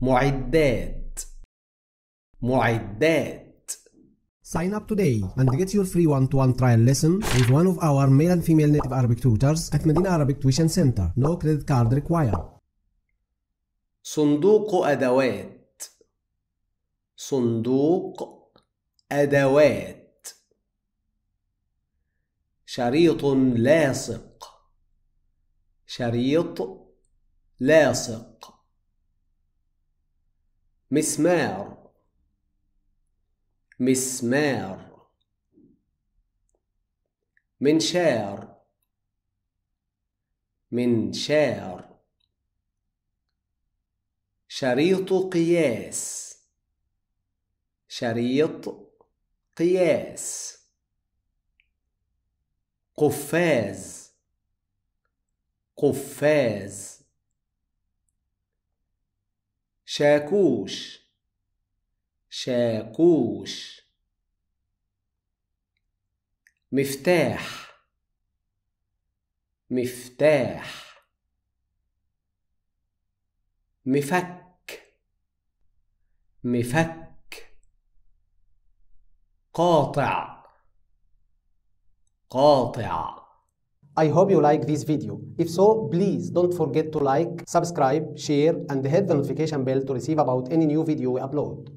معدات معدات Sign up today and get your free one-to-one trial lesson with one of our male and female native Arabic tutors at Medina Arabic Tuition Center. No credit card required. صندوق أدوات صندوق أدوات شريط لاصق شريط لاصق مسمار مسمار منشار منشار شريط قياس شريط قياس قفاز قفاز شاكوش شاكوش مفتاح مفتاح مفك مفك قاطع قاطع I hope you like this video. If so, please don't forget to like, subscribe, share, and hit the notification bell to receive about any new video we upload.